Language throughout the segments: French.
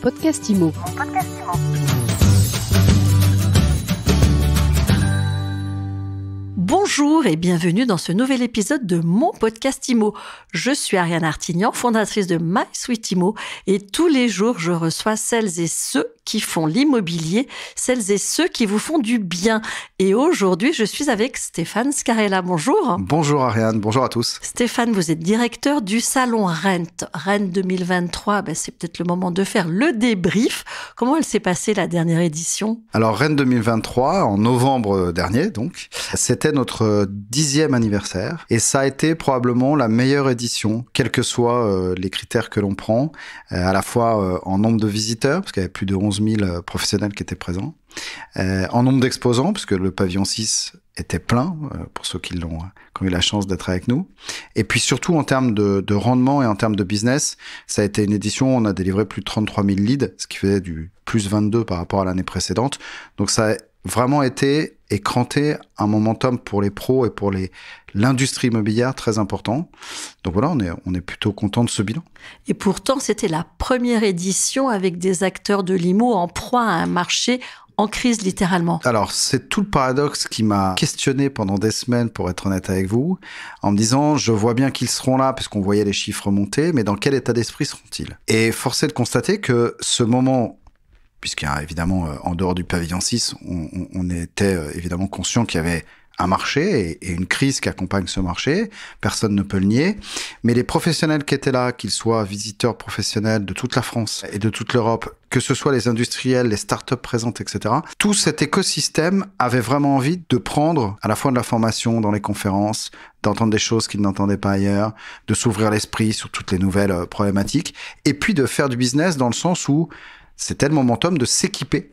podcast IMO. Bonjour et bienvenue dans ce nouvel épisode de mon podcast IMO. Je suis Ariane Artignan, fondatrice de My Sweet IMO et tous les jours je reçois celles et ceux qui font l'immobilier, celles et ceux qui vous font du bien. Et aujourd'hui, je suis avec Stéphane Scarella. Bonjour. Bonjour Ariane, bonjour à tous. Stéphane, vous êtes directeur du salon Rent. RENT 2023, ben c'est peut-être le moment de faire le débrief. Comment elle s'est passée la dernière édition Alors RENT 2023, en novembre dernier donc, c'était notre dixième anniversaire et ça a été probablement la meilleure édition, quels que soient euh, les critères que l'on prend, euh, à la fois euh, en nombre de visiteurs, parce qu'il y avait plus de 11 euh, professionnels qui étaient présents. Euh, en nombre d'exposants, puisque le pavillon 6 était plein, euh, pour ceux qui l'ont ont eu la chance d'être avec nous. Et puis surtout en termes de, rendement et en termes de business, ça a été une édition, on a délivré plus de 33 000 leads, ce qui faisait du plus 22 par rapport à l'année précédente. Donc ça a vraiment été et cranté un momentum pour les pros et pour les l'industrie immobilière très important. Donc voilà, on est, on est plutôt content de ce bilan. Et pourtant, c'était la première édition avec des acteurs de l'IMO en proie à un marché en crise littéralement. Alors, c'est tout le paradoxe qui m'a questionné pendant des semaines, pour être honnête avec vous, en me disant, je vois bien qu'ils seront là, puisqu'on voyait les chiffres monter, mais dans quel état d'esprit seront-ils Et forcé de constater que ce moment puisqu'il évidemment, euh, en dehors du pavillon 6, on, était euh, évidemment conscient qu'il y avait un marché et, une crise qui accompagne ce marché, personne ne peut le nier. Mais les professionnels qui étaient là, qu'ils soient visiteurs professionnels de toute la France et de toute l'Europe, que ce soit les industriels, les startups présentes, etc., tout cet écosystème avait vraiment envie de prendre à la fois de la formation dans les conférences, d'entendre des choses qu'ils n'entendaient pas ailleurs, de s'ouvrir l'esprit sur toutes les nouvelles euh, problématiques, et puis de faire du business dans le sens où c'était le momentum de s'équiper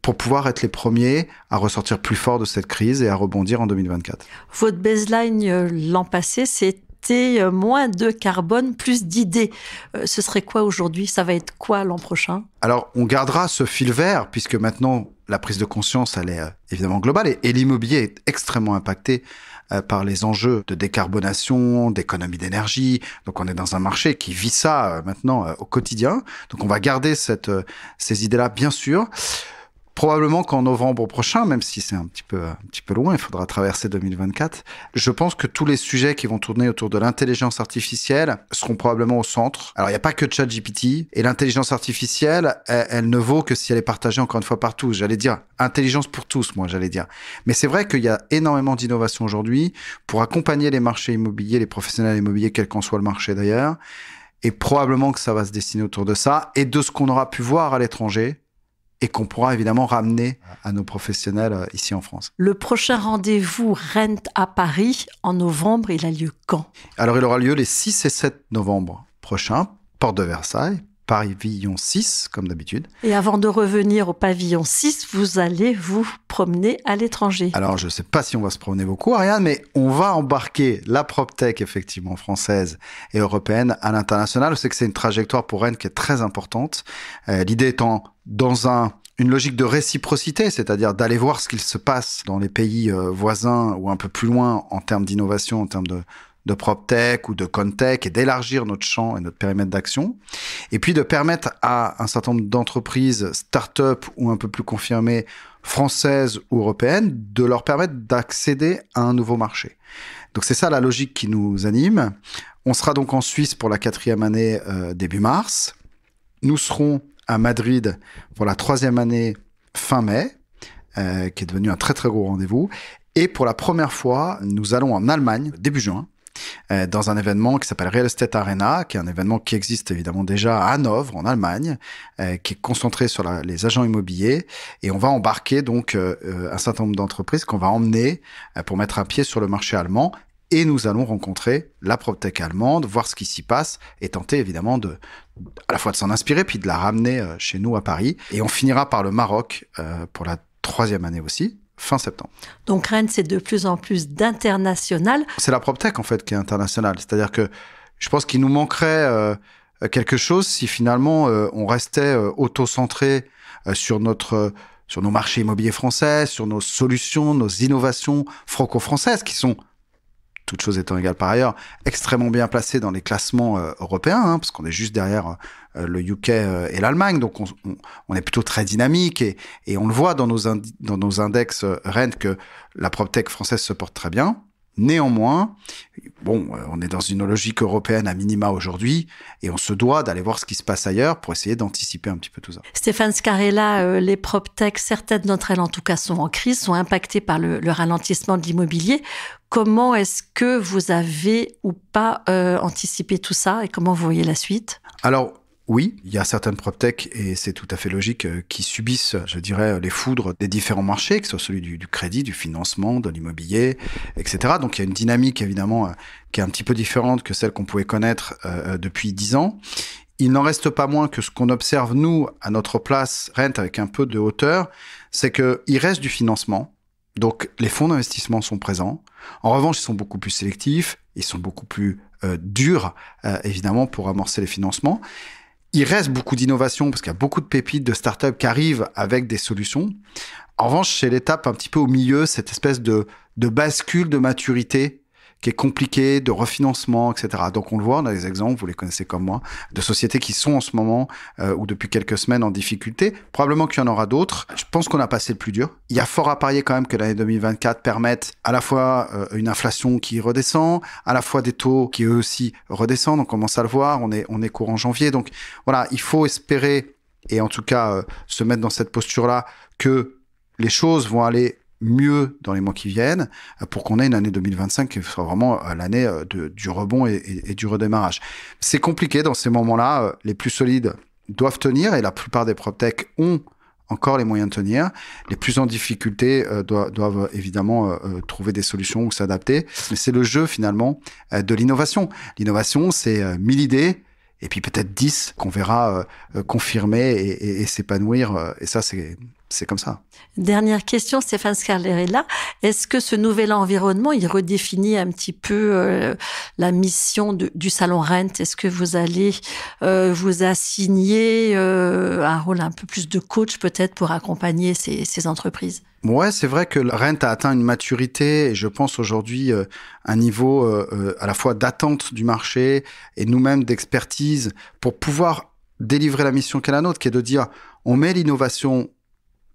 pour pouvoir être les premiers à ressortir plus fort de cette crise et à rebondir en 2024. Votre baseline euh, l'an passé, c'était euh, moins de carbone, plus d'idées. Euh, ce serait quoi aujourd'hui Ça va être quoi l'an prochain Alors, on gardera ce fil vert, puisque maintenant, la prise de conscience, elle est euh, évidemment globale et, l'immobilier est extrêmement impacté euh, par les enjeux de décarbonation, d'économie d'énergie. Donc on est dans un marché qui vit ça euh, maintenant au quotidien. Donc on va garder cette, ces idées-là, bien sûr probablement qu'en novembre prochain, même si c'est un petit peu un petit peu loin, il faudra traverser 2024. Je pense que tous les sujets qui vont tourner autour de l'intelligence artificielle seront probablement au centre. Alors il n'y a pas que ChatGPT et l'intelligence artificielle, elle, elle, ne vaut que si elle est partagée encore une fois par tous. J'allais dire intelligence pour tous, moi j'allais dire. Mais c'est vrai qu'il y a énormément d'innovations aujourd'hui pour accompagner les marchés immobiliers, les professionnels immobiliers, quel qu'en soit le marché d'ailleurs. Et probablement que ça va se dessiner autour de ça et de ce qu'on aura pu voir à l'étranger et qu'on pourra évidemment ramener à nos professionnels euh, ici en France. Le prochain rendez-vous Rent à Paris en novembre, il a lieu quand Alors il aura lieu les 6 et 7 novembre prochains, porte de Versailles, pavillon 6 comme d'habitude. Et avant de revenir au pavillon 6, vous allez vous promener à l'étranger. Alors, je ne sais pas si on va se promener beaucoup, Ariane, mais on va embarquer la PropTech, effectivement, française et européenne à l'international. Je sais que c'est une trajectoire pour Rennes qui est très importante. Euh, l'idée étant dans un une logique de réciprocité, c'est-à-dire d'aller voir ce qu'il se passe dans les pays euh, voisins ou un peu plus loin en termes d'innovation, en termes de de PropTech ou de ConTech et d'élargir notre champ et notre périmètre d'action. Et puis de permettre à un certain nombre d'entreprises, start-up ou un peu plus confirmées, françaises ou européennes, de leur permettre d'accéder à un nouveau marché. Donc c'est ça la logique qui nous anime. On sera donc en Suisse pour la quatrième année euh, début mars. Nous serons à Madrid pour la troisième année fin mai, euh, qui est devenu un très très gros rendez-vous. Et pour la première fois, nous allons en Allemagne début juin euh, dans un événement qui s'appelle Real Estate Arena, qui est un événement qui existe évidemment déjà à Hanovre, en Allemagne, euh, qui est concentré sur les agents immobiliers. Et on va embarquer donc euh, un certain nombre d'entreprises qu'on va emmener pour mettre un pied sur le marché allemand et nous allons rencontrer la PropTech allemande, voir ce qui s'y passe et tenter évidemment de à la fois de s'en inspirer puis de la ramener chez nous à Paris. Et on finira par le Maroc pour la troisième année aussi fin septembre. Donc Rennes, c'est de plus en plus d'international. C'est la PropTech, en fait, qui est internationale. C'est-à-dire que je pense qu'il nous manquerait euh, quelque chose si finalement euh, on restait euh, auto-centré sur notre sur nos marchés immobiliers français, sur nos solutions, nos innovations franco-françaises qui sont toutes choses étant égales par ailleurs, extrêmement bien placé dans les classements euh, européens, hein, parce qu'on est juste derrière euh, le UK euh, et l'Allemagne, donc on, est plutôt très dynamique et, on le voit dans nos, dans nos index rent que la PropTech française se porte très bien. Néanmoins, bon, euh, on est dans une logique européenne à minima aujourd'hui et on se doit d'aller voir ce qui se passe ailleurs pour essayer d'anticiper un petit peu tout ça. Stéphane Scarella, euh, les PropTech, certaines d'entre elles en tout cas sont en crise, sont impactées par le, ralentissement de l'immobilier. Comment est-ce que vous avez ou pas euh, anticipé tout ça et comment vous voyez la suite Alors, oui, il y a certaines PropTech, et c'est tout à fait logique, euh, qui subissent, je dirais, les foudres des différents marchés, que ce soit celui du, crédit, du financement, de l'immobilier, etc. Donc il y a une dynamique, évidemment, euh, qui est un petit peu différente que celle qu'on pouvait connaître euh, depuis dix ans. Il n'en reste pas moins que ce qu'on observe, nous, à notre place, rente avec un peu de hauteur, c'est que il reste du financement. Donc les fonds d'investissement sont présents. En revanche, ils sont beaucoup plus sélectifs, ils sont beaucoup plus durs, évidemment, pour amorcer les financements il reste beaucoup d'innovation parce qu'il y a beaucoup de pépites de startups qui arrivent avec des solutions. En revanche, c'est l'étape un petit peu au milieu, cette espèce de, de bascule de maturité qui est compliqué, de refinancement, etc. Donc on le voit, on a des exemples, vous les connaissez comme moi, de sociétés qui sont en ce moment euh, ou depuis quelques semaines en difficulté. Probablement qu'il y en aura d'autres. Je pense qu'on a passé le plus dur. Il y a fort à parier quand même que l'année 2024 permette à la fois euh, une inflation qui redescend, à la fois des taux qui eux aussi redescendent. on commence à le voir, on est, on est courant janvier. Donc voilà, il faut espérer et en tout cas euh, se mettre dans cette posture-là que les choses vont aller mieux dans les mois qui viennent euh, pour qu'on ait une année 2025 qui sera vraiment euh, l'année euh, du rebond et, du redémarrage. C'est compliqué dans ces moments-là. Les plus solides doivent tenir et la plupart des PropTech ont encore les moyens de tenir. Les plus en difficulté doivent, évidemment trouver des solutions ou s'adapter. Mais c'est le jeu finalement de l'innovation. L'innovation, c'est 1000 idées et puis peut-être 10 qu'on verra confirmer et, s'épanouir. Et ça, c'est c'est comme ça. Dernière question, Stéphane Scarlerella. Est-ce que ce nouvel environnement, il redéfinit un petit peu euh, la mission du Salon Rent Est-ce que vous allez euh, vous assigner euh, un rôle un peu plus de coach peut-être pour accompagner ces, entreprises Oui, c'est vrai que Rent a atteint une maturité et je pense aujourd'hui un niveau à la fois d'attente du marché et nous-mêmes d'expertise pour pouvoir délivrer la mission qu'est la nôtre, qui est de dire on met l'innovation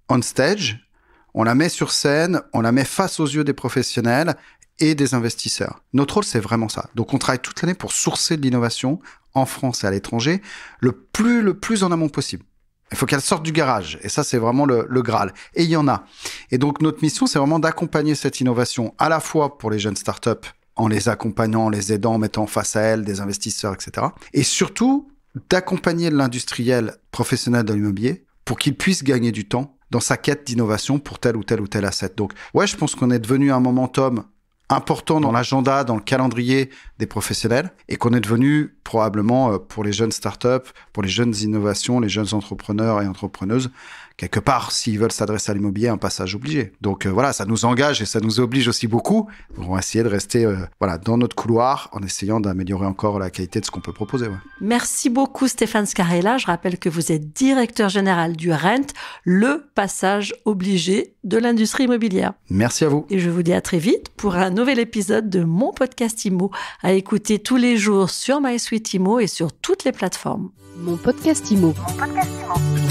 on stage, on la met sur scène, on la met face aux yeux des professionnels et des investisseurs. Notre rôle, c'est vraiment ça. Donc, on travaille toute l'année pour sourcer de l'innovation en France et à l'étranger, le plus, le plus en amont possible. Il faut qu'elle sorte du garage. Et ça, c'est vraiment le, le, Graal. Et il y en a. Et donc, notre mission, c'est vraiment d'accompagner cette innovation à la fois pour les jeunes startups, en les accompagnant, les aidant, en mettant face à elles des investisseurs, etc. Et surtout, d'accompagner l'industriel professionnel de l'immobilier pour qu'il puisse gagner du temps dans sa quête d'innovation pour tel ou tel ou tel asset. Donc, ouais, je pense qu'on est devenu un momentum important dans l'agenda, dans le calendrier des professionnels et qu'on est devenu probablement euh, pour les jeunes startups, pour les jeunes innovations, les jeunes entrepreneurs et entrepreneuses, quelque part, s'ils veulent s'adresser à l'immobilier, un passage obligé. Donc euh, voilà, ça nous engage et ça nous oblige aussi beaucoup. pour essayer de rester euh, voilà, dans notre couloir en essayant d'améliorer encore la qualité de ce qu'on peut proposer. Merci beaucoup Stéphane Scarella. Je rappelle que vous êtes directeur général du RENT, le passage obligé de l'industrie immobilière. Merci à vous. Et je vous dis à très vite pour un nouvel épisode de mon podcast IMO à écouter tous les jours sur MySuite Imo et sur toutes les plateformes. Mon podcast Mon podcast Imo.